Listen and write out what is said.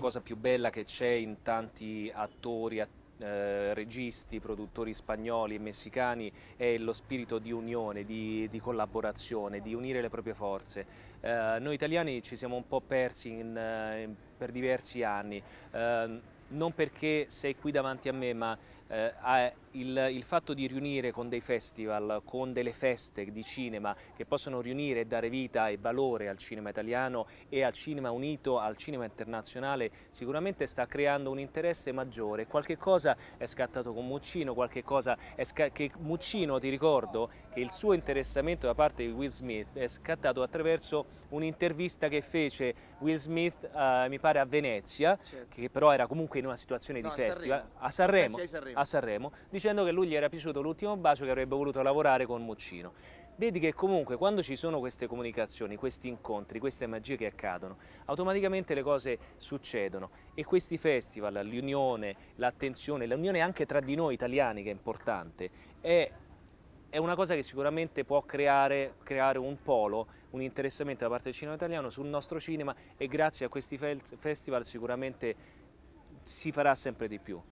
la cosa più bella che c'è in tanti attori, attori eh, registi, produttori spagnoli e messicani è lo spirito di unione, di, di collaborazione, di unire le proprie forze. Eh, noi italiani ci siamo un po' persi in, eh, in, per diversi anni. Eh, non perché sei qui davanti a me, ma eh, il, il, fatto di riunire con dei festival, con delle feste di cinema che possono riunire e dare vita e valore al cinema italiano e al cinema unito, al cinema internazionale, sicuramente sta creando un interesse maggiore. Qualche cosa è scattato con Muccino, qualche cosa è che Muccino, ti ricordo, che il suo interessamento da parte di Will Smith è scattato attraverso un'intervista che fece Will Smith, eh, mi pare a Venezia, certo. che però era comunque anche in una situazione no, di a festival Sanremo. A, Sanremo, Sanremo. a Sanremo, dicendo che lui gli era piaciuto l'ultimo bacio che avrebbe voluto lavorare con Muccino. Vedi che comunque quando ci sono queste comunicazioni, questi incontri, queste magie che accadono, automaticamente le cose succedono e questi festival, l'unione, l'attenzione, l'unione anche tra di noi italiani che è importante, è è una cosa che sicuramente può creare, creare, un polo, un interessamento da parte del cinema italiano sul nostro cinema e grazie a questi festival sicuramente si farà sempre di più.